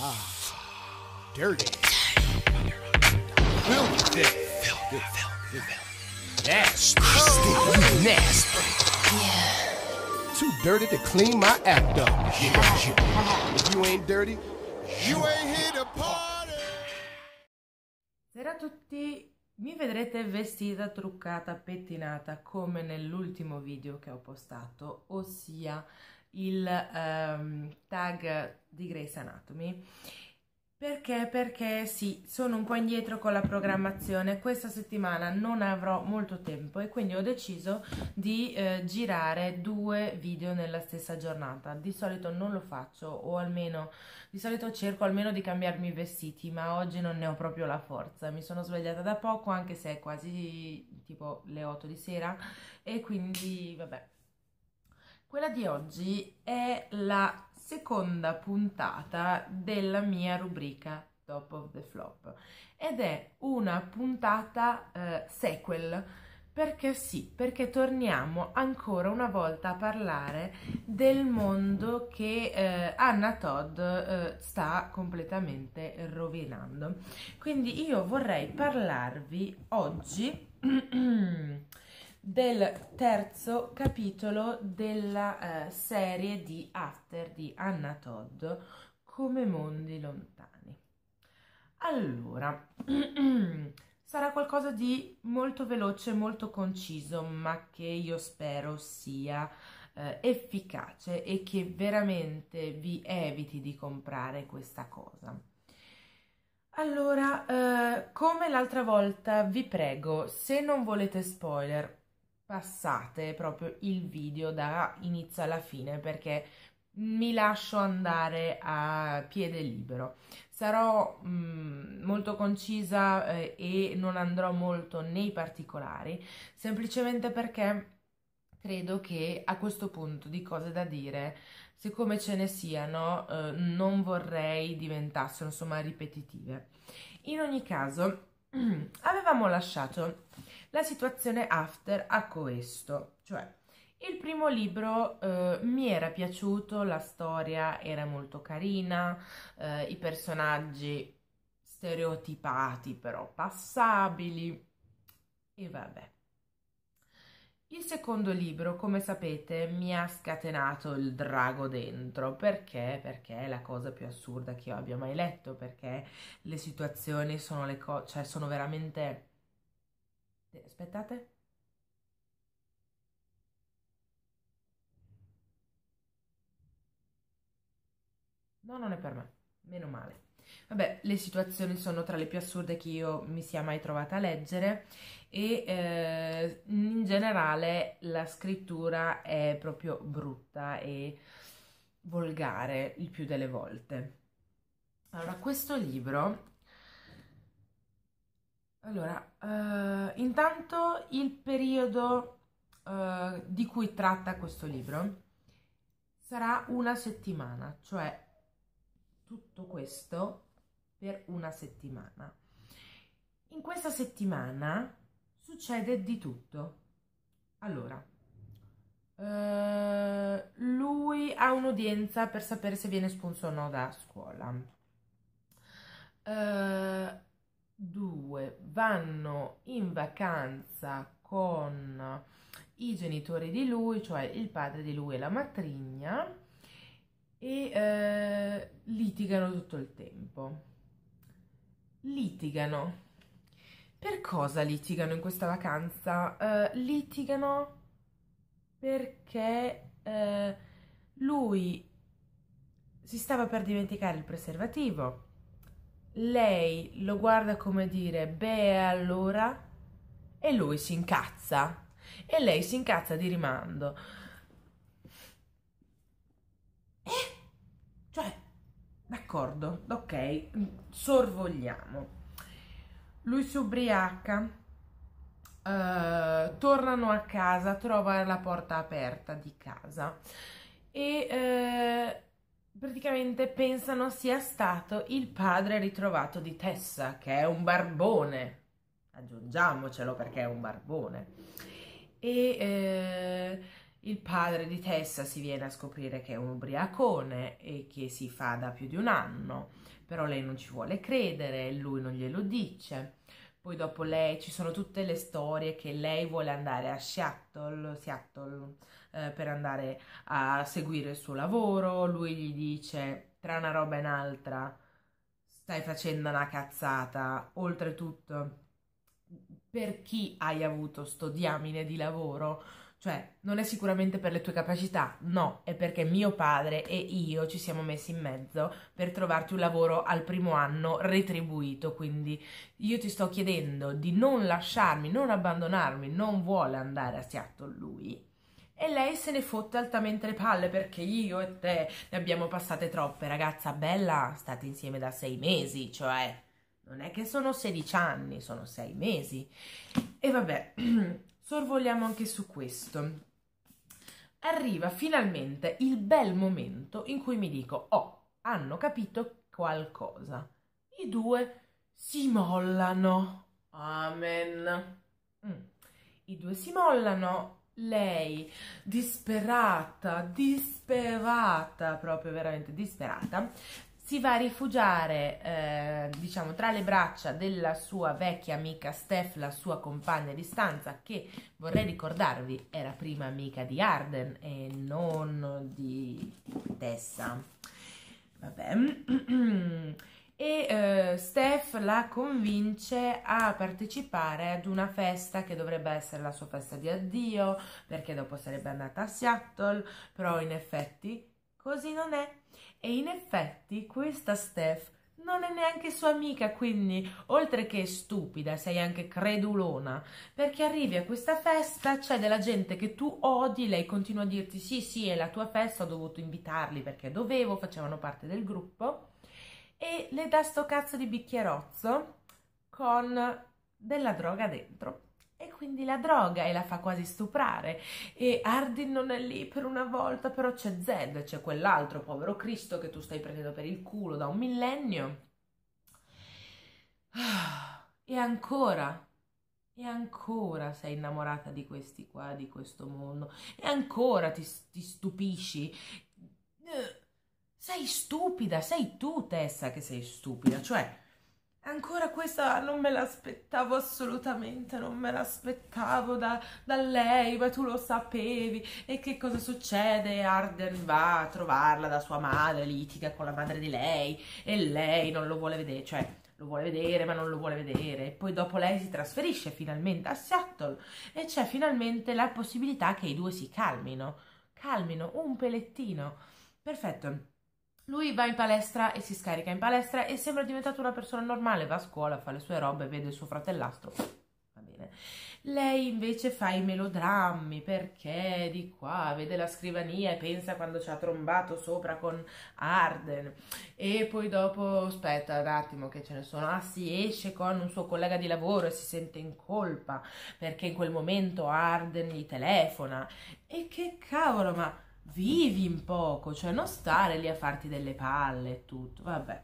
Ah, dirty. Filthy. Filthy. Nasty. Nasty. Yeah. Too dirty to clean my act up. If you ain't dirty, you ain't here to party. Sera a tutti. Mi vedrete vestita, truccata, pettinata come nell'ultimo video che ho postato, ossia il um, tag di Grace Anatomy. Perché? Perché sì, sono un po' indietro con la programmazione, questa settimana non avrò molto tempo e quindi ho deciso di eh, girare due video nella stessa giornata. Di solito non lo faccio o almeno, di solito cerco almeno di cambiarmi i vestiti, ma oggi non ne ho proprio la forza. Mi sono svegliata da poco anche se è quasi tipo le 8 di sera e quindi vabbè quella di oggi è la seconda puntata della mia rubrica Top of the Flop ed è una puntata eh, sequel perché sì, perché torniamo ancora una volta a parlare del mondo che eh, Anna Todd eh, sta completamente rovinando. Quindi io vorrei parlarvi oggi del terzo capitolo della eh, serie di After di Anna Todd come mondi lontani. Allora, sarà qualcosa di molto veloce, molto conciso, ma che io spero sia eh, efficace e che veramente vi eviti di comprare questa cosa. Allora, eh, come l'altra volta, vi prego, se non volete spoiler passate proprio il video da inizio alla fine perché mi lascio andare a piede libero. Sarò mh, mm, molto concisa eh, e non andrò molto nei particolari, semplicemente perché credo che a questo punto di cose da dire, siccome ce ne siano, eh, non vorrei diventassero insomma ripetitive. In ogni caso, avevamo lasciato la situazione after a questo, cioè il primo libro eh, mi era piaciuto, la storia era molto carina, eh, i personaggi stereotipati però passabili e vabbè. Il secondo libro, come sapete, mi ha scatenato il drago dentro. Perché? Perché è la cosa più assurda che io abbia mai letto, perché le situazioni sono le cose, cioè sono veramente... Aspettate. No, non è per me, meno male. Vabbè, le situazioni sono tra le più assurde che io mi sia mai trovata a leggere e eh, in generale la scrittura è proprio brutta e volgare il più delle volte. Allora, questo libro... Allora, eh, intanto il periodo eh, di cui tratta questo libro sarà una settimana, cioè tutto questo per una settimana. In questa settimana succede di tutto. Allora, eh, lui ha un'udienza per sapere se viene espulso o no da scuola. Eh, due, vanno in vacanza con i genitori di lui, cioè il padre di lui e la matrigna, e eh, litigano tutto il tempo litigano. Per cosa litigano in questa vacanza? Uh, litigano perché uh, lui si stava per dimenticare il preservativo. Lei lo guarda come dire, beh allora, e lui si incazza. E lei si incazza di rimando. Eh? Cioè, D'accordo, ok, mm, sorvogliamo. Lui si ubriaca, eh, tornano a casa, trova la porta aperta di casa e eh, praticamente pensano sia stato il padre ritrovato di Tessa, che è un barbone, aggiungiamocelo perché è un barbone. E... Eh, il padre di Tessa si viene a scoprire che è un ubriacone e che si fa da più di un anno, però lei non ci vuole credere, lui non glielo dice. Poi dopo lei ci sono tutte le storie che lei vuole andare a Seattle, Seattle eh, per andare a seguire il suo lavoro, lui gli dice tra una roba e un'altra stai facendo una cazzata, oltretutto per chi hai avuto sto diamine di lavoro cioè, non è sicuramente per le tue capacità, no, è perché mio padre e io ci siamo messi in mezzo per trovarti un lavoro al primo anno retribuito, quindi io ti sto chiedendo di non lasciarmi, non abbandonarmi, non vuole andare a Seattle lui. E lei se ne fotte altamente le palle perché io e te ne abbiamo passate troppe, ragazza bella, state insieme da sei mesi, cioè non è che sono 16 anni, sono 6 mesi. E vabbè, sorvoliamo anche su questo. Arriva finalmente il bel momento in cui mi dico, oh, hanno capito qualcosa. I due si mollano. Amen. Mm. I due si mollano. Lei, disperata, disperata, proprio veramente disperata, si va a rifugiare eh, diciamo tra le braccia della sua vecchia amica Steph, la sua compagna di stanza, che vorrei ricordarvi era prima amica di Arden e non di Tessa. Vabbè. E eh, Steph la convince a partecipare ad una festa che dovrebbe essere la sua festa di addio, perché dopo sarebbe andata a Seattle, però in effetti così non è e in effetti questa Steph non è neanche sua amica, quindi oltre che stupida sei anche credulona, perché arrivi a questa festa, c'è della gente che tu odi, lei continua a dirti sì sì è la tua festa, ho dovuto invitarli perché dovevo, facevano parte del gruppo, e le dà sto cazzo di bicchierozzo con della droga dentro quindi la droga e la fa quasi stuprare. E Ardin non è lì per una volta, però c'è Zed, c'è quell'altro povero Cristo che tu stai prendendo per il culo da un millennio. Ah, e ancora, e ancora sei innamorata di questi qua, di questo mondo, e ancora ti, ti stupisci. Eh, sei stupida, sei tu, Tessa, che sei stupida, cioè Ancora questa non me l'aspettavo assolutamente, non me l'aspettavo da, da, lei, ma tu lo sapevi. E che cosa succede? Arden va a trovarla da sua madre, litiga con la madre di lei e lei non lo vuole vedere, cioè lo vuole vedere ma non lo vuole vedere. E poi dopo lei si trasferisce finalmente a Seattle e c'è finalmente la possibilità che i due si calmino, calmino un pelettino. Perfetto. Lui va in palestra e si scarica in palestra e sembra diventato una persona normale, va a scuola, fa le sue robe, vede il suo fratellastro, va bene. Lei invece fa i melodrammi perché di qua vede la scrivania e pensa quando ci ha trombato sopra con Arden e poi dopo aspetta un attimo che ce ne sono, ah si esce con un suo collega di lavoro e si sente in colpa perché in quel momento Arden gli telefona e che cavolo ma vivi un poco, cioè non stare lì a farti delle palle e tutto, vabbè.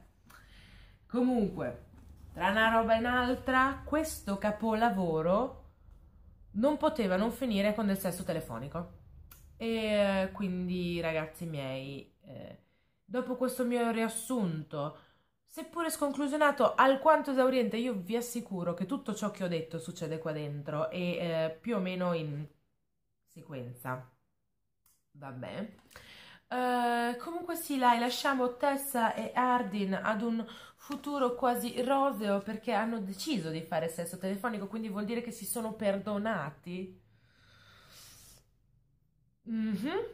Comunque, tra una roba e un'altra, questo capolavoro non poteva non finire con del sesso telefonico. E eh, quindi, ragazzi miei, eh, dopo questo mio riassunto, seppure sconclusionato, alquanto esauriente, io vi assicuro che tutto ciò che ho detto succede qua dentro e eh, più o meno in sequenza. Vabbè. Uh, eh, comunque sì, Lai, lasciamo Tessa e Ardin ad un futuro quasi roseo perché hanno deciso di fare sesso telefonico, quindi vuol dire che si sono perdonati. Mm -hmm.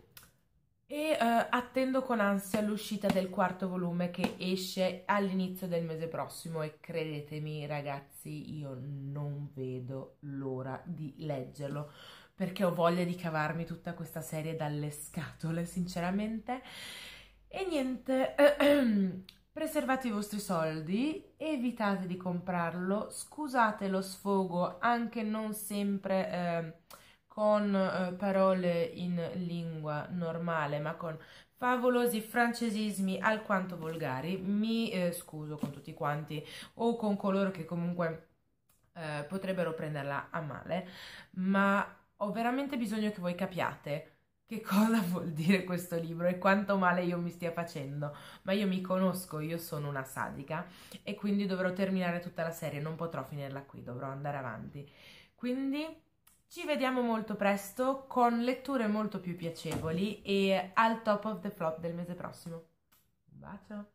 E uh, attendo con ansia l'uscita del quarto volume che esce all'inizio del mese prossimo e credetemi ragazzi, io non vedo l'ora di leggerlo perché ho voglia di cavarmi tutta questa serie dalle scatole, sinceramente. E niente, preservate i vostri soldi, evitate di comprarlo, scusate lo sfogo anche non sempre eh, con eh, parole in lingua normale, ma con favolosi francesismi alquanto volgari. Mi eh, scuso con tutti quanti o con coloro che comunque eh, potrebbero prenderla a male, ma ho veramente bisogno che voi capiate che cosa vuol dire questo libro e quanto male io mi stia facendo, ma io mi conosco, io sono una sadica e quindi dovrò terminare tutta la serie, non potrò finirla qui, dovrò andare avanti. Quindi ci vediamo molto presto con letture molto più piacevoli e al top of the flop del mese prossimo. Un bacio!